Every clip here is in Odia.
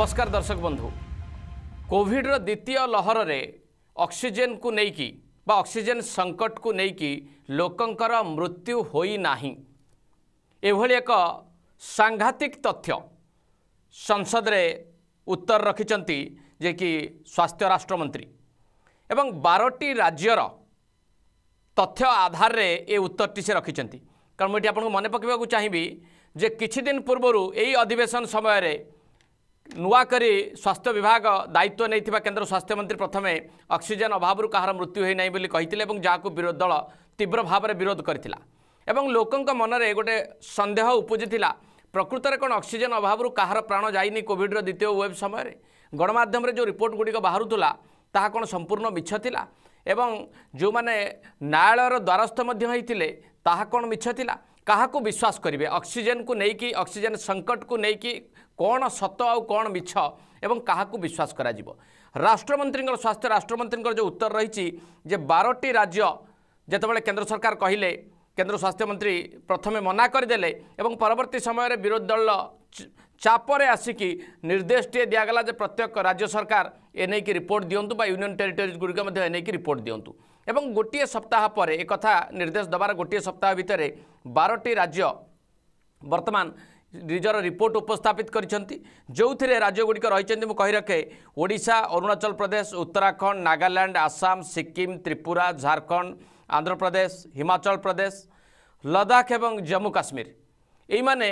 नमस्कार दर्शक बंधु कोविड्र द्वितीय लहर रे ऑक्सीजन को लेकिन ऑक्सीजन संकट को लेकिन लोकंर मृत्यु होना यह सांघातिक तथ्य संसद रे उत्तर रखिंट जे कि स्वास्थ्य राष्ट्रमंत्री एवं बारटी राज्यर तथ्य आधार रे ये उत्तर से रखिंट कारण मुझे आपको मन पकवाक चाहिए जे किद पूर्वर यही अधिवेशन समय रे ନୂଆକରି ସ୍ୱାସ୍ଥ୍ୟ ବିଭାଗ ଦାୟିତ୍ୱ ନେଇଥିବା କେନ୍ଦ୍ର ସ୍ୱାସ୍ଥ୍ୟମନ୍ତ୍ରୀ ପ୍ରଥମେ ଅକ୍ସିଜେନ୍ ଅଭାବରୁ କାହାର ମୃତ୍ୟୁ ହୋଇନାହିଁ ବୋଲି କହିଥିଲେ ଏବଂ ଯାହାକୁ ବିରୋଧୀ ଦଳ ତୀବ୍ର ଭାବରେ ବିରୋଧ କରିଥିଲା ଏବଂ ଲୋକଙ୍କ ମନରେ ଗୋଟିଏ ସନ୍ଦେହ ଉପୁଜିଥିଲା ପ୍ରକୃତରେ କ'ଣ ଅକ୍ସିଜେନ୍ ଅଭାବରୁ କାହାର ପ୍ରାଣ ଯାଇନି କୋଭିଡ୍ର ଦ୍ୱିତୀୟ ୱେବ୍ ସମୟରେ ଗଣମାଧ୍ୟମରେ ଯେଉଁ ରିପୋର୍ଟଗୁଡ଼ିକ ବାହାରୁଥିଲା ତାହା କ'ଣ ସମ୍ପୂର୍ଣ୍ଣ ମିଛ ଥିଲା ଏବଂ ଯେଉଁମାନେ ନ୍ୟାୟାଳୟର ଦ୍ୱାରସ୍ଥ ମଧ୍ୟ ହୋଇଥିଲେ ତାହା କ'ଣ ମିଛ ଥିଲା କାହାକୁ ବିଶ୍ୱାସ କରିବେ ଅକ୍ସିଜେନ୍କୁ ନେଇକି ଅକ୍ସିଜେନ୍ ସଙ୍କଟକୁ ନେଇକି କ'ଣ ସତ ଆଉ କ'ଣ ମିଛ ଏବଂ କାହାକୁ ବିଶ୍ୱାସ କରାଯିବ ରାଷ୍ଟ୍ରମନ୍ତ୍ରୀଙ୍କର ସ୍ୱାସ୍ଥ୍ୟ ରାଷ୍ଟ୍ରମନ୍ତ୍ରୀଙ୍କର ଯେଉଁ ଉତ୍ତର ରହିଛି ଯେ ବାରଟି ରାଜ୍ୟ ଯେତେବେଳେ କେନ୍ଦ୍ର ସରକାର କହିଲେ କେନ୍ଦ୍ର ସ୍ୱାସ୍ଥ୍ୟମନ୍ତ୍ରୀ ପ୍ରଥମେ ମନା କରିଦେଲେ ଏବଂ ପରବର୍ତ୍ତୀ ସମୟରେ ବିରୋଧୀ ଦଳ ଚାପରେ ଆସିକି ନିର୍ଦ୍ଦେଶଟିଏ ଦିଆଗଲା ଯେ ପ୍ରତ୍ୟେକ ରାଜ୍ୟ ସରକାର ଏ ନେଇକି ରିପୋର୍ଟ ଦିଅନ୍ତୁ ବା ୟୁନିଅନ୍ ଟେରିଟୋରିଜ୍ ଗୁଡ଼ିକ ମଧ୍ୟ ଏ ନେଇକି ରିପୋର୍ଟ ଦିଅନ୍ତୁ ଏବଂ ଗୋଟିଏ ସପ୍ତାହ ପରେ ଏକଥା ନିର୍ଦ୍ଦେଶ ଦେବାର ଗୋଟିଏ ସପ୍ତାହ ଭିତରେ ବାରଟି ରାଜ୍ୟ ବର୍ତ୍ତମାନ ନିଜର ରିପୋର୍ଟ ଉପସ୍ଥାପିତ କରିଛନ୍ତି ଯେଉଁଥିରେ ରାଜ୍ୟଗୁଡ଼ିକ ରହିଛନ୍ତି ମୁଁ କହି ରଖେ ଓଡ଼ିଶା ଅରୁଣାଚଳ ପ୍ରଦେଶ ଉତ୍ତରାଖଣ୍ଡ ନାଗାଲାଣ୍ଡ ଆସାମ ସିକିମ୍ ତ୍ରିପୁରା ଝାଡ଼ଖଣ୍ଡ ଆନ୍ଧ୍ରପ୍ରଦେଶ ହିମାଚଳ ପ୍ରଦେଶ ଲଦାଖ ଏବଂ ଜମ୍ମୁ କାଶ୍ମୀର ଏଇମାନେ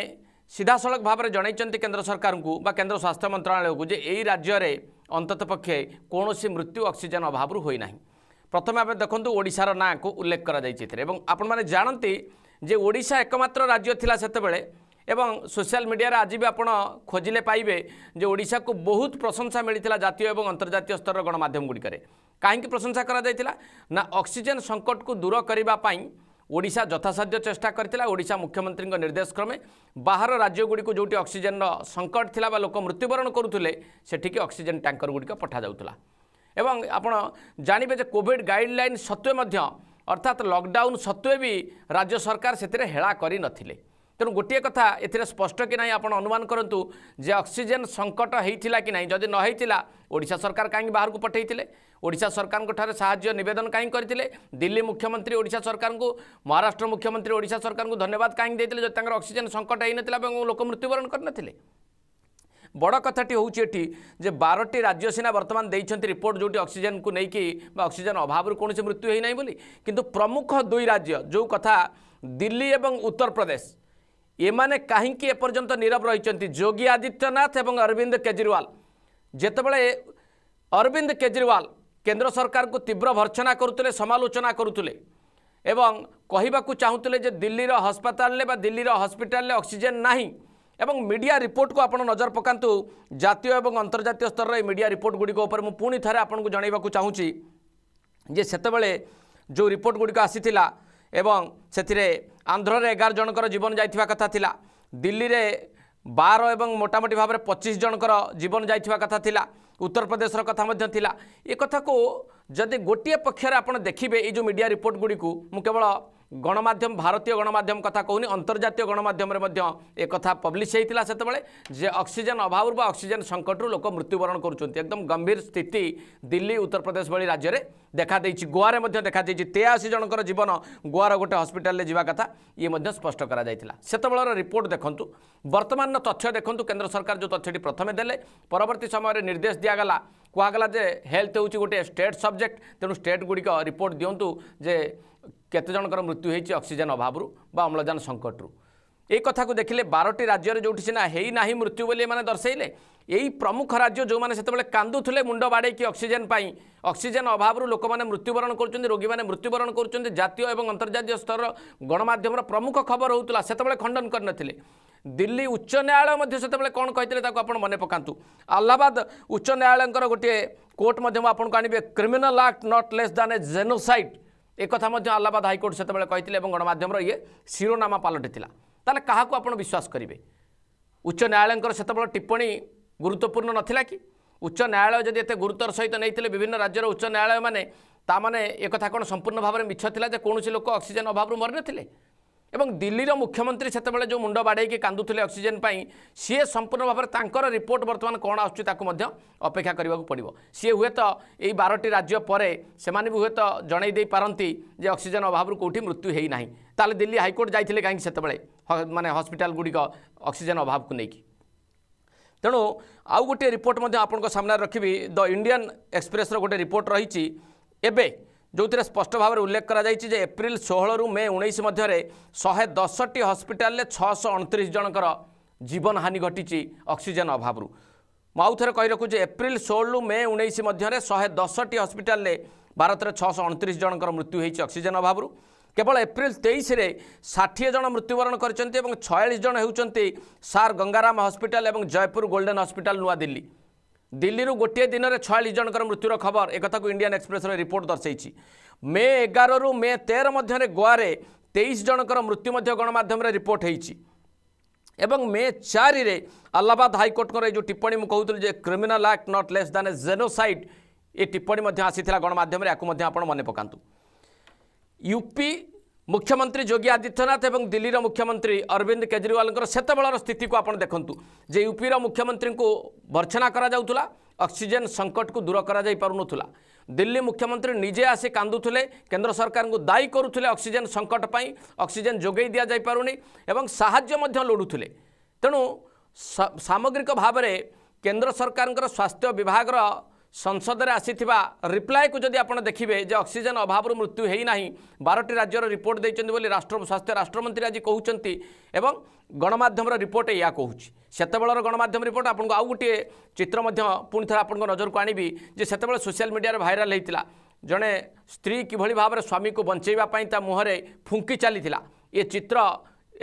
ସିଧାସଳଖ ଭାବରେ ଜଣାଇଛନ୍ତି କେନ୍ଦ୍ର ସରକାରଙ୍କୁ ବା କେନ୍ଦ୍ର ସ୍ୱାସ୍ଥ୍ୟ ମନ୍ତ୍ରଣାଳୟକୁ ଯେ ଏହି ରାଜ୍ୟରେ ଅନ୍ତତଃ ପକ୍ଷେ କୌଣସି ମୃତ୍ୟୁ ଅକ୍ସିଜେନ୍ ଅଭାବରୁ ହୋଇନାହିଁ ପ୍ରଥମେ ଆମେ ଦେଖନ୍ତୁ ଓଡ଼ିଶାର ନାଁକୁ ଉଲ୍ଲେଖ କରାଯାଇଛି ଏଥିରେ ଏବଂ ଆପଣମାନେ ଜାଣନ୍ତି ଯେ ଓଡ଼ିଶା ଏକମାତ୍ର ରାଜ୍ୟ ଥିଲା ସେତେବେଳେ ଏବଂ ସୋସିଆଲ ମିଡ଼ିଆରେ ଆଜି ବି ଆପଣ ଖୋଜିଲେ ପାଇବେ ଯେ ଓଡ଼ିଶାକୁ ବହୁତ ପ୍ରଶଂସା ମିଳିଥିଲା ଜାତୀୟ ଏବଂ ଅନ୍ତର୍ଜାତୀୟ ସ୍ତରର ଗଣମାଧ୍ୟମଗୁଡ଼ିକରେ କାହିଁକି ପ୍ରଶଂସା କରାଯାଇଥିଲା ନା ଅକ୍ସିଜେନ୍ ସଙ୍କଟକୁ ଦୂର କରିବା ପାଇଁ ଓଡ଼ିଶା ଯଥାସାଧ୍ୟ ଚେଷ୍ଟା କରିଥିଲା ଓଡ଼ିଶା ମୁଖ୍ୟମନ୍ତ୍ରୀଙ୍କ ନିର୍ଦ୍ଦେଶ କ୍ରମେ ବାହାର ରାଜ୍ୟଗୁଡ଼ିକୁ ଯେଉଁଠି ଅକ୍ସିଜେନ୍ର ସଙ୍କଟ ଥିଲା ବା ଲୋକ ମୃତ୍ୟୁବରଣ କରୁଥିଲେ ସେଠିକି ଅକ୍ସିଜେନ୍ ଟ୍ୟାଙ୍କର ଗୁଡ଼ିକ ପଠାଯାଉଥିଲା ଏବଂ ଆପଣ ଜାଣିବେ ଯେ କୋଭିଡ଼ ଗାଇଡ଼ଲାଇନ୍ ସତ୍ତ୍ୱେ ମଧ୍ୟ ଅର୍ଥାତ୍ ଲକ୍ଡାଉନ୍ ସତ୍ତ୍ୱେ ବି ରାଜ୍ୟ ସରକାର ସେଥିରେ ହେଳା କରିନଥିଲେ ତେଣୁ ଗୋଟିଏ କଥା ଏଥିରେ ସ୍ପଷ୍ଟ କି ନାହିଁ ଆପଣ ଅନୁମାନ କରନ୍ତୁ ଯେ ଅକ୍ସିଜେନ୍ ସଙ୍କଟ ହୋଇଥିଲା କି ନାହିଁ ଯଦି ନ ହୋଇଥିଲା ଓଡ଼ିଶା ସରକାର କାହିଁକି ବାହାରକୁ ପଠାଇଥିଲେ ଓଡ଼ିଶା ସରକାରଙ୍କ ଠାରେ ସାହାଯ୍ୟ ନିବେଦନ କାହିଁକି କରିଥିଲେ ଦିଲ୍ଲୀ ମୁଖ୍ୟମନ୍ତ୍ରୀ ଓଡ଼ିଶା ସରକାରଙ୍କୁ ମହାରାଷ୍ଟ୍ର ମୁଖ୍ୟମନ୍ତ୍ରୀ ଓଡ଼ିଶା ସରକାରଙ୍କୁ ଧନ୍ୟବାଦ କାହିଁକି ଦେଇଥିଲେ ଯଦି ତାଙ୍କର ଅକ୍ସିଜେନ୍ ସଙ୍କଟ ହୋଇନଥିଲା ଏବଂ ଲୋକ ମୃତ୍ୟୁବରଣ କରିନଥିଲେ বড় কথাটি হচ্ছে এটি যে বারোটি রাজ্য সিনা বর্তমান দিয়েছেন রিপোর্ট যেটি অক্সিজেনকে নেই বা অক্সিজেন অভাবর কোণী মৃত্যু হয়ে না বলে কিন্তু প্রমুখ দুই রাজ্য যে কথা দিল্লি এবং উত্তরপ্রদেশ এমানে কাহিকি এপর্যন্ত নীরব রয়েছেন যোগী আদিত্যনাথ এবং অরবিন্দ কেজরিওয়াল যেতবে অরবিন্দ কেজরিওয়াল কেন্দ্র সরকারকে তীব্র ভর্সনা করুলে সমালোচনা করুলে এবং কহবাক চাহুলে যে দিল্লির হসপিটালে বা দিল্লির হসপিটালে অক্সিজেন না ଏବଂ ମିଡ଼ିଆ ରିପୋର୍ଟକୁ ଆପଣ ନଜର ପକାନ୍ତୁ ଜାତୀୟ ଏବଂ ଅନ୍ତର୍ଜାତୀୟ ସ୍ତରରେ ଏହି ମିଡ଼ିଆ ରିପୋର୍ଟ ଗୁଡ଼ିକ ଉପରେ ମୁଁ ପୁଣି ଥରେ ଆପଣଙ୍କୁ ଜଣାଇବାକୁ ଚାହୁଁଛି ଯେ ସେତେବେଳେ ଯେଉଁ ରିପୋର୍ଟ ଗୁଡ଼ିକ ଆସିଥିଲା ଏବଂ ସେଥିରେ ଆନ୍ଧ୍ରରେ ଏଗାର ଜଣଙ୍କର ଜୀବନ ଯାଇଥିବା କଥା ଥିଲା ଦିଲ୍ଲୀରେ ବାର ଏବଂ ମୋଟାମୋଟି ଭାବରେ ପଚିଶ ଜଣଙ୍କର ଜୀବନ ଯାଇଥିବା କଥା ଥିଲା ଉତ୍ତରପ୍ରଦେଶର କଥା ମଧ୍ୟ ଥିଲା ଏ କଥାକୁ ଯଦି ଗୋଟିଏ ପକ୍ଷରେ ଆପଣ ଦେଖିବେ ଏଇ ଯେଉଁ ମିଡ଼ିଆ ରିପୋର୍ଟ ଗୁଡ଼ିକୁ ମୁଁ କେବଳ ଗଣମାଧ୍ୟମ ଭାରତୀୟ ଗଣମାଧ୍ୟମ କଥା କହୁନି ଅନ୍ତର୍ଜାତୀୟ ଗଣମାଧ୍ୟମରେ ମଧ୍ୟ ଏ କଥା ପବ୍ଲିଶ ହେଇଥିଲା ସେତେବେଳେ ଯେ ଅକ୍ସିଜେନ୍ ଅଭାବରୁ ବା ଅକ୍ସିଜେନ୍ ସଙ୍କଟରୁ ଲୋକ ମୃତ୍ୟୁବରଣ କରୁଛନ୍ତି ଏକଦମ ଗମ୍ଭୀର ସ୍ଥିତି ଦିଲ୍ଲୀ ଉତ୍ତରପ୍ରଦେଶ ଭଳି ରାଜ୍ୟରେ দেখাদেইছি গোয়ারে মধ্যে দেখাদেইছি তেয়াশি জনকর জীবন গোয়ার গোটে হসপিটালে যা কথা ইয়ে মধ্যে স্পষ্ট করা যাইতিলা সেতবেলার রিপোর্ট দেখন্তু বর্তমানর তথ্য দেখন্তু কেন্দ্র সরকার যে তথ্যটি প্রথমে দেলে পরবর্তী সময়ের নির্দেশ দিয়াগলা কুহগলা যে হেলথ হচ্ছে গোটে স্টেট সবজেক্ট তেমন স্টেট গুড়ি রিপোর্ট দিও যে কেতে জনকর মৃত্যু হয়েছে অক্সিজেন অভাবর বা অম্লজান সংকটর এই কথাকে দেখলে বারোটি রাজ্যের যেটি সিনা হই না মৃত্যু বলে এমন দর্শাইলে ଏଇ ପ୍ରମୁଖ ରାଜ୍ୟ ଯେଉଁମାନେ ସେତେବେଳେ କାନ୍ଦୁଥିଲେ ମୁଣ୍ଡ ବାଡ଼େଇକି ଅକ୍ସିଜେନ୍ ପାଇଁ ଅକ୍ସିଜେନ୍ ଅଭାବରୁ ଲୋକମାନେ ମୃତ୍ୟୁବରଣ କରୁଛନ୍ତି ରୋଗୀମାନେ ମୃତ୍ୟୁବରଣ କରୁଛନ୍ତି ଜାତୀୟ ଏବଂ ଅନ୍ତର୍ଜାତୀୟ ସ୍ତରର ଗଣମାଧ୍ୟମର ପ୍ରମୁଖ ଖବର ହେଉଥିଲା ସେତେବେଳେ ଖଣ୍ଡନ କରିନଥିଲେ ଦିଲ୍ଲୀ ଉଚ୍ଚ ନ୍ୟାୟାଳୟ ମଧ୍ୟ ସେତେବେଳେ କ'ଣ କହିଥିଲେ ତାକୁ ଆପଣ ମନେ ପକାନ୍ତୁ ଆହ୍ଲାବାଦ ଉଚ୍ଚ ନ୍ୟାୟାଳୟଙ୍କର ଗୋଟିଏ କୋର୍ଟ ମଧ୍ୟ ଆପଣଙ୍କୁ ଆଣିବେ criminal act not less than a genocide ଏକଥା ମଧ୍ୟ ଆହ୍ଲାବାଦ ହାଇକୋର୍ଟ ସେତେବେଳେ କହିଥିଲେ ଏବଂ ଗଣମାଧ୍ୟମର ଇଏ ଶିରୋନାମା ପାଲଟିଥିଲା ତାହେଲେ କାହାକୁ ଆପଣ ବିଶ୍ୱାସ କରିବେ ଉଚ୍ଚ ନ୍ୟାୟାଳୟଙ୍କର ସେତେବେଳେ ଟିପ୍ପଣୀ ଗୁରୁତ୍ୱପୂର୍ଣ୍ଣ ନଥିଲା କି ଉଚ୍ଚ ନ୍ୟାୟାଳୟ ଯଦି ଏତେ ଗୁରୁତ୍ୱର ସହିତ ନେଇଥିଲେ ବିଭିନ୍ନ ରାଜ୍ୟର ଉଚ୍ଚ ନ୍ୟାୟାଳୟମାନେ ତା'ମାନେ ଏକଥା କ'ଣ ସମ୍ପୂର୍ଣ୍ଣ ଭାବରେ ମିଛ ଥିଲା ଯେ କୌଣସି ଲୋକ ଅକ୍ସିଜେନ୍ ଅଭାବରୁ ମରିନଥିଲେ ଏବଂ ଦିଲ୍ଲୀର ମୁଖ୍ୟମନ୍ତ୍ରୀ ସେତେବେଳେ ଯେଉଁ ମୁଣ୍ଡ ବାଡ଼େଇକି କାନ୍ଦୁଥିଲେ ଅକ୍ସିଜେନ୍ ପାଇଁ ସିଏ ସମ୍ପୂର୍ଣ୍ଣ ଭାବରେ ତାଙ୍କର ରିପୋର୍ଟ ବର୍ତ୍ତମାନ କ'ଣ ଆସୁଛି ତାକୁ ମଧ୍ୟ ଅପେକ୍ଷା କରିବାକୁ ପଡ଼ିବ ସିଏ ହୁଏତ ଏଇ ବାରଟି ରାଜ୍ୟ ପରେ ସେମାନେ ବି ହୁଏତ ଜଣାଇ ଦେଇପାରନ୍ତି ଯେ ଅକ୍ସିଜେନ୍ ଅଭାବରୁ କେଉଁଠି ମୃତ୍ୟୁ ହେଇନାହିଁ ତାହେଲେ ଦିଲ୍ଲୀ ହାଇକୋର୍ଟ ଯାଇଥିଲେ କାହିଁକି ସେତେବେଳେ ମାନେ ହସ୍ପିଟାଲ ଗୁଡ଼ିକ ଅକ୍ସିଜେନ୍ ଅଭାବକୁ ନେଇକି ତେଣୁ ଆଉ ଗୋଟିଏ ରିପୋର୍ଟ ମଧ୍ୟ ଆପଣଙ୍କ ସାମ୍ନାରେ ରଖିବି ଦ ଇଣ୍ଡିଆନ୍ ଏକ୍ସପ୍ରେସ୍ର ଗୋଟେ ରିପୋର୍ଟ ରହିଛି ଏବେ ଯେଉଁଥିରେ ସ୍ପଷ୍ଟ ଭାବରେ ଉଲ୍ଲେଖ କରାଯାଇଛି ଯେ ଏପ୍ରିଲ ଷୋହଳରୁ ମେ ଉଣେଇଶ ମଧ୍ୟରେ ଶହେ ଦଶଟି ହସ୍ପିଟାଲରେ ଛଅଶହ ଅଣତିରିଶ ଜଣଙ୍କର ଜୀବନହାନି ଘଟିଛି ଅକ୍ସିଜେନ୍ ଅଭାବରୁ ମୁଁ ଆଉ ଥରେ କହି ରଖୁଛି ଏପ୍ରିଲ ଷୋହଳରୁ ମେ ଉଣେଇଶ ମଧ୍ୟରେ ଶହେ ଦଶଟି ହସ୍ପିଟାଲରେ ଭାରତରେ ଛଅଶହ ଅଣତିରିଶ ଜଣଙ୍କର ମୃତ୍ୟୁ ହୋଇଛି ଅକ୍ସିଜେନ୍ ଅଭାବରୁ কেবল এপ্রিল তেইশে ষাঠিয়ে জন মৃত্যুবরণ করেছেন এবং ছয়াশ জন হচ্ছেন সার গঙ্গারাম হসপিটাল এবং জয়পুর গোল্ডেন হসপিটাল নূদিল্লী দিল্লির গোটিয়ে দিনের ছয়াশ জনকর মৃত্যুর খবর একথা ইন্ডিয়ান এক্সপ্রেসর রিপোর্ট দর্শাইছি মে এগারু মে তের মধ্যে গোয়ারে তেইশ জনকর মৃত্যু মধ্য গণমাধ্যমে রিপোর্ট হয়েছে এবং মে চারিরে আল্লাহাবাদ হাইকোর্টর এই যে টিপ্পণী মু কହୁଥିଲି যে criminal act not less than a genocide এ টিপ্পণী মধ্যে আসিলা গণমাধ্যমে এখন আপনার মনে পকাতু ୟୁପି ମୁଖ୍ୟମନ୍ତ୍ରୀ ଯୋଗୀ ଆଦିତ୍ୟନାଥ ଏବଂ ଦିଲ୍ଲୀର ମୁଖ୍ୟମନ୍ତ୍ରୀ ଅରବିନ୍ଦ କେଜରିୱାଲଙ୍କର ସେତେବେଳର ସ୍ଥିତିକୁ ଆପଣ ଦେଖନ୍ତୁ ଯେ ୟୁପିର ମୁଖ୍ୟମନ୍ତ୍ରୀଙ୍କୁ ଭର୍ଛନା କରାଯାଉଥିଲା ଅକ୍ସିଜେନ୍ ସଙ୍କଟକୁ ଦୂର କରାଯାଇ ପାରୁନଥିଲା ଦିଲ୍ଲୀ ମୁଖ୍ୟମନ୍ତ୍ରୀ ନିଜେ ଆସି କାନ୍ଦୁଥିଲେ କେନ୍ଦ୍ର ସରକାରଙ୍କୁ ଦାୟୀ କରୁଥିଲେ ଅକ୍ସିଜେନ୍ ସଙ୍କଟ ପାଇଁ ଅକ୍ସିଜେନ୍ ଯୋଗାଇ ଦିଆଯାଇପାରୁନି ଏବଂ ସାହାଯ୍ୟ ମଧ୍ୟ ଲୋଡ଼ୁଥିଲେ ତେଣୁ ସାମଗ୍ରିକ ଭାବରେ କେନ୍ଦ୍ର ସରକାରଙ୍କର ସ୍ୱାସ୍ଥ୍ୟ ବିଭାଗର संसद में आसी रिप्लाय को जदि आप देखिए अक्सीजेन अभाव मृत्यु होना बारटी राज्य रिपोर्ट देखते राष्ट्र स्वास्थ्य राष्ट्रमंत्री आज कहते गणमाध्यम रिपोर्ट या कहूँ से गणमाम रिपोर्ट आपको आउ गोटे चित्र पुणी थर आप नजर को आणवि जत सोशियाल मीडिया भाइराल होता जड़े स्त्री कि भाव में स्वामी को बंचेवाई मुहरें फुंकी चली ये चित्र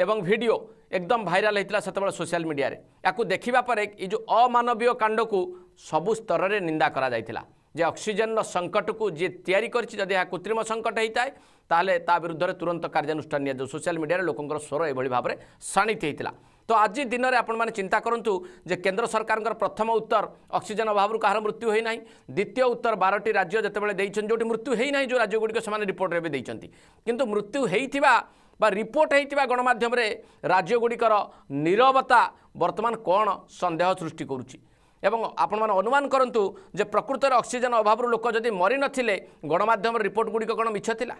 एवं भिडियो एकदम भाइराल होता सेत सोशियाल मीडिया या देखापर ये अमानवीय कांड को ସବୁ ସ୍ତରରେ ନିନ୍ଦା କରାଯାଇଥିଲା ଯେ ଅକ୍ସିଜେନର ସଙ୍କଟକୁ ଯିଏ ତିଆରି କରିଛି ଯଦି ଏହା କୃତ୍ରିମ ସଙ୍କଟ ହୋଇଥାଏ ତାହେଲେ ତା ବିରୁଦ୍ଧରେ ତୁରନ୍ତ କାର୍ଯ୍ୟାନୁଷ୍ଠାନ ନିଆଯାଉ ସୋସିଆଲ ମିଡ଼ିଆରେ ଲୋକଙ୍କର ସ୍ୱର ଏଭଳି ଭାବରେ ଶାଣିତ ହୋଇଥିଲା ତ ଆଜି ଦିନରେ ଆପଣମାନେ ଚିନ୍ତା କରନ୍ତୁ ଯେ କେନ୍ଦ୍ର ସରକାରଙ୍କର ପ୍ରଥମ ଉତ୍ତର ଅକ୍ସିଜେନ୍ ଅଭାବରୁ କାହାର ମୃତ୍ୟୁ ହୋଇନାହିଁ ଦ୍ୱିତୀୟ ଉତ୍ତର ବାରଟି ରାଜ୍ୟ ଯେତେବେଳେ ଦେଇଛନ୍ତି ଯେଉଁଠି ମୃତ୍ୟୁ ହୋଇନାହିଁ ଯେଉଁ ରାଜ୍ୟଗୁଡ଼ିକ ସେମାନେ ରିପୋର୍ଟରେ ଏବେ ଦେଇଛନ୍ତି କିନ୍ତୁ ମୃତ୍ୟୁ ହୋଇଥିବା ବା ରିପୋର୍ଟ ହୋଇଥିବା ଗଣମାଧ୍ୟମରେ ରାଜ୍ୟଗୁଡ଼ିକର ନିରବତା ବର୍ତ୍ତମାନ କ'ଣ ସନ୍ଦେହ ସୃଷ୍ଟି କରୁଛି ଏବଂ ଆପଣମାନେ ଅନୁମାନ କରନ୍ତୁ ଯେ ପ୍ରକୃତରେ ଅକ୍ସିଜେନ୍ ଅଭାବରୁ ଲୋକ ଯଦି ମରିନଥିଲେ ଗଣମାଧ୍ୟମର ରିପୋର୍ଟ ଗୁଡ଼ିକ କ'ଣ ମିଛ ଥିଲା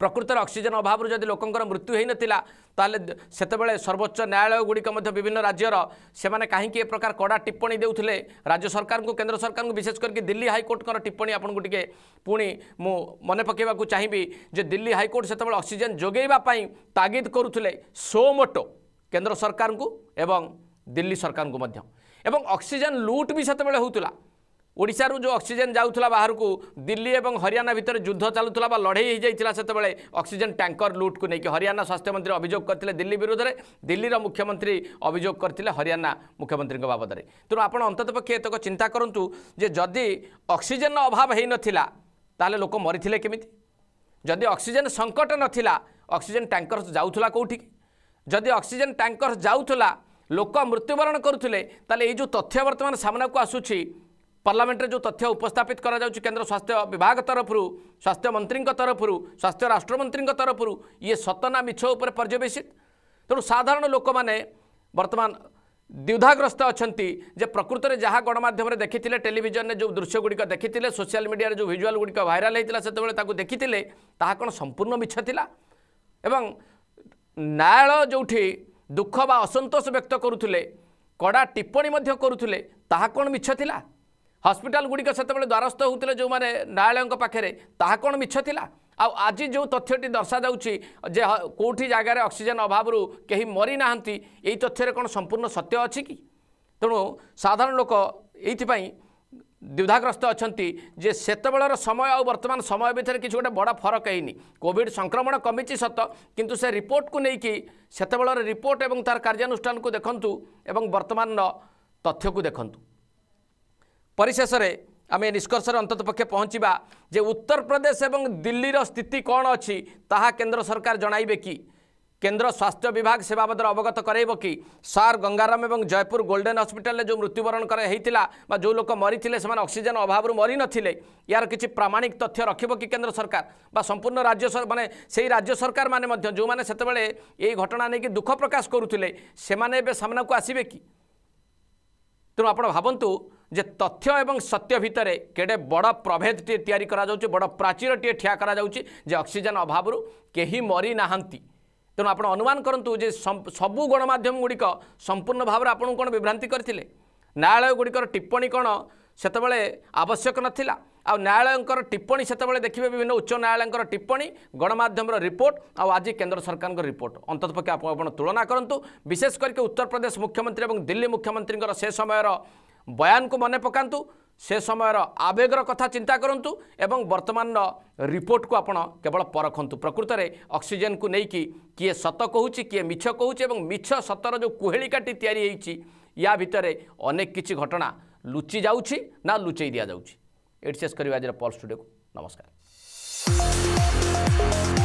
ପ୍ରକୃତରେ ଅକ୍ସିଜେନ୍ ଅଭାବରୁ ଯଦି ଲୋକଙ୍କର ମୃତ୍ୟୁ ହୋଇନଥିଲା ତାହେଲେ ସେତେବେଳେ ସର୍ବୋଚ୍ଚ ନ୍ୟାୟାଳୟ ଗୁଡ଼ିକ ମଧ୍ୟ ବିଭିନ୍ନ ରାଜ୍ୟର ସେମାନେ କାହିଁକି ଏ ପ୍ରକାର କଡ଼ା ଟିପ୍ପଣୀ ଦେଉଥିଲେ ରାଜ୍ୟ ସରକାରଙ୍କୁ କେନ୍ଦ୍ର ସରକାରଙ୍କୁ ବିଶେଷ କରିକି ଦିଲ୍ଲୀ ହାଇକୋର୍ଟଙ୍କର ଟିପ୍ପଣୀ ଆପଣଙ୍କୁ ଟିକେ ପୁଣି ମୁଁ ମନେ ପକାଇବାକୁ ଚାହିଁବି ଯେ ଦିଲ୍ଲୀ ହାଇକୋର୍ଟ ସେତେବେଳେ ଅକ୍ସିଜେନ୍ ଯୋଗାଇବା ପାଇଁ ତାଗିଦ କରୁଥିଲେ ସୋମୋଟୋ କେନ୍ଦ୍ର ସରକାରଙ୍କୁ ଏବଂ ଦିଲ୍ଲୀ ସରକାରଙ୍କୁ ମଧ୍ୟ এবং অক্সিজেন লুট বি সেতবে হোলা ওড়শার যে অক্সিজেন যাওয়া বাহারক দিল্লি এবং হরিয়ানা ভিতরে যুদ্ধ চালুলা বা লড়াই হয়ে যাই সেতবে অক্সিজেন ট্যাঙ্কর লুটকু নিয়ে হরিয়ানা স্বাস্থ্যমন্ত্রী অভিযোগ করলে দিল্লি বিরোধে দিল্লির মুখ্যমন্ত্রী অভিযোগ করলে হরিয়ানা মুখ্যমন্ত্রী বাবদে তেমন আপনার অন্ততপক্ষে এতক চিন্তা করতু যে যদি অক্সিজেন অভাব হয়ে নথিলা তাহলে লোক মরিলে কমিটি যদি অক্সিজেন সংকট নথিলা অক্সিজেন ট্যাঙ্কর যাওয়া কোটি যদি অক্সিজেন ট্যাঙ্কর যাওয়া ଲୋକ ମୃତ୍ୟୁବରଣ କରୁଥିଲେ ତାହେଲେ ଏଇ ଯେଉଁ ତଥ୍ୟ ବର୍ତ୍ତମାନ ସାମ୍ନାକୁ ଆସୁଛି ପାର୍ଲାମେଣ୍ଟରେ ଯେଉଁ ତଥ୍ୟ ଉପସ୍ଥାପିତ କରାଯାଉଛି କେନ୍ଦ୍ର ସ୍ୱାସ୍ଥ୍ୟ ବିଭାଗ ତରଫରୁ ସ୍ୱାସ୍ଥ୍ୟମନ୍ତ୍ରୀଙ୍କ ତରଫରୁ ସ୍ୱାସ୍ଥ୍ୟ ରାଷ୍ଟ୍ରମନ୍ତ୍ରୀଙ୍କ ତରଫରୁ ଇଏ ସତନା ମିଛ ଉପରେ ପର୍ଯ୍ୟବେଶିତ ତେଣୁ ସାଧାରଣ ଲୋକମାନେ ବର୍ତ୍ତମାନ ଦ୍ୱିଧାଗ୍ରସ୍ତ ଅଛନ୍ତି ଯେ ପ୍ରକୃତରେ ଯାହା ଗଣମାଧ୍ୟମରେ ଦେଖିଥିଲେ ଟେଲିଭିଜନରେ ଯେଉଁ ଦୃଶ୍ୟଗୁଡ଼ିକ ଦେଖିଥିଲେ ସୋସିଆଲ ମିଡ଼ିଆରେ ଯେଉଁ ଭିଜୁଆଲ ଗୁଡ଼ିକ ଭାଇରାଲ ହୋଇଥିଲା ସେତେବେଳେ ତାକୁ ଦେଖିଥିଲେ ତାହା କ'ଣ ସମ୍ପୂର୍ଣ୍ଣ ମିଛ ଥିଲା ଏବଂ ନ୍ୟାୟାଳୟ ଯେଉଁଠି ଦୁଃଖ ବା ଅସନ୍ତୋଷ ବ୍ୟକ୍ତ କରୁଥିଲେ କଡ଼ା ଟିପ୍ପଣୀ ମଧ୍ୟ କରୁଥିଲେ ତାହା କ'ଣ ମିଛ ଥିଲା ହସ୍ପିଟାଲଗୁଡ଼ିକ ସେତେବେଳେ ଦ୍ୱାରସ୍ଥ ହେଉଥିଲେ ଯେଉଁମାନେ ନ୍ୟାୟାଳୟଙ୍କ ପାଖରେ ତାହା କ'ଣ ମିଛ ଥିଲା ଆଉ ଆଜି ଯେଉଁ ତଥ୍ୟଟି ଦର୍ଶାଯାଉଛି ଯେ କେଉଁଠି ଜାଗାରେ ଅକ୍ସିଜେନ୍ ଅଭାବରୁ କେହି ମରିନାହାନ୍ତି ଏଇ ତଥ୍ୟରେ କ'ଣ ସମ୍ପୂର୍ଣ୍ଣ ସତ୍ୟ ଅଛି କି ତେଣୁ ସାଧାରଣ ଲୋକ ଏଇଥିପାଇଁ ଦ୍ୱିଧାଗ୍ରସ୍ତ ଅଛନ୍ତି ଯେ ସେତେବେଳର ସମୟ ଆଉ ବର୍ତ୍ତମାନ ସମୟ ଭିତରେ କିଛି ଗୋଟେ ବଡ଼ ଫରକ ହେଇନି କୋଭିଡ଼ ସଂକ୍ରମଣ କମିଛି ସତ କିନ୍ତୁ ସେ ରିପୋର୍ଟକୁ ନେଇକି ସେତେବେଳର ରିପୋର୍ଟ ଏବଂ ତା'ର କାର୍ଯ୍ୟାନୁଷ୍ଠାନକୁ ଦେଖନ୍ତୁ ଏବଂ ବର୍ତ୍ତମାନର ତଥ୍ୟକୁ ଦେଖନ୍ତୁ ପରିଶେଷରେ ଆମେ ନିଷ୍କର୍ଷରେ ଅନ୍ତତଃ ପକ୍ଷେ ପହଞ୍ଚିବା ଯେ ଉତ୍ତରପ୍ରଦେଶ ଏବଂ ଦିଲ୍ଲୀର ସ୍ଥିତି କ'ଣ ଅଛି ତାହା କେନ୍ଦ୍ର ସରକାର ଜଣାଇବେ କି କେନ୍ଦ୍ର ସ୍ୱାସ୍ଥ୍ୟ ବିଭାଗ ସେ ବାବଦରେ ଅବଗତ କରାଇବ କି ସାର୍ ଗଙ୍ଗାରାମ ଏବଂ ଜୟପୁର ଗୋଲ୍ଡେନ୍ ହସ୍ପିଟାଲରେ ଯେଉଁ ମୃତ୍ୟୁବରଣ କରା ହେଇଥିଲା ବା ଯେଉଁ ଲୋକ ମରିଥିଲେ ସେମାନେ ଅକ୍ସିଜେନ୍ ଅଭାବରୁ ମରିନଥିଲେ ୟାର କିଛି ପ୍ରାମାଣିକ ତଥ୍ୟ ରଖିବ କି କେନ୍ଦ୍ର ସରକାର ବା ସମ୍ପୂର୍ଣ୍ଣ ରାଜ୍ୟ ମାନେ ସେହି ରାଜ୍ୟ ସରକାରମାନେ ମଧ୍ୟ ଯେଉଁମାନେ ସେତେବେଳେ ଏହି ଘଟଣା ନେଇକି ଦୁଃଖ ପ୍ରକାଶ କରୁଥିଲେ ସେମାନେ ଏବେ ସାମ୍ନାକୁ ଆସିବେ କି ତେଣୁ ଆପଣ ଭାବନ୍ତୁ ଯେ ତଥ୍ୟ ଏବଂ ସତ୍ୟ ଭିତରେ କେଡ଼େ ବଡ଼ ପ୍ରଭେଦଟିଏ ତିଆରି କରାଯାଉଛି ବଡ଼ ପ୍ରାଚୀରଟିଏ ଠିଆ କରାଯାଉଛି ଯେ ଅକ୍ସିଜେନ୍ ଅଭାବରୁ କେହି ମରିନାହାନ୍ତି ତେଣୁ ଆପଣ ଅନୁମାନ କରନ୍ତୁ ଯେ ସବୁ ଗଣମାଧ୍ୟମ ଗୁଡ଼ିକ ସମ୍ପୂର୍ଣ୍ଣ ଭାବରେ ଆପଣଙ୍କୁ କ'ଣ ବିଭ୍ରାନ୍ତି କରିଥିଲେ ନ୍ୟାୟାଳୟ ଗୁଡ଼ିକର ଟିପ୍ପଣୀ କ'ଣ ସେତେବେଳେ ଆବଶ୍ୟକ ନଥିଲା ଆଉ ନ୍ୟାୟାଳୟଙ୍କର ଟିପ୍ପଣୀ ସେତେବେଳେ ଦେଖିବେ ବିଭିନ୍ନ ଉଚ୍ଚ ନ୍ୟାୟାଳୟଙ୍କର ଟିପ୍ପଣୀ ଗଣମାଧ୍ୟମର ରିପୋର୍ଟ ଆଉ ଆଜି କେନ୍ଦ୍ର ସରକାରଙ୍କ ରିପୋର୍ଟ ଅନ୍ତତଃ ପକ୍ଷେ ଆପଣ ତୁଳନା କରନ୍ତୁ ବିଶେଷ କରିକି ଉତ୍ତରପ୍ରଦେଶ ମୁଖ୍ୟମନ୍ତ୍ରୀ ଏବଂ ଦିଲ୍ଲୀ ମୁଖ୍ୟମନ୍ତ୍ରୀଙ୍କର ସେ ସମୟର ବୟାନକୁ ମନେ ପକାନ୍ତୁ ସେ ସମୟର ଆବେଗର କଥା ଚିନ୍ତା କରନ୍ତୁ ଏବଂ ବର୍ତ୍ତମାନର ରିପୋର୍ଟକୁ ଆପଣ କେବଳ ପରଖନ୍ତୁ ପ୍ରକୃତରେ ଅକ୍ସିଜେନ୍କୁ ନେଇକି କିଏ ସତ କହୁଛି କିଏ ମିଛ କହୁଛି ଏବଂ ମିଛ ସତର ଯେଉଁ କୁହେଳିକାଟି ତିଆରି ହେଇଛି ୟା ଭିତରେ ଅନେକ କିଛି ଘଟଣା ଲୁଚି ଯାଉଛି ନା ଲୁଚେଇ ଦିଆଯାଉଛି ଏଇଠି ଶେଷ କରିବା ଆଜିର ପଲ୍ ଷ୍ଟୁଡ଼ିଓକୁ ନମସ୍କାର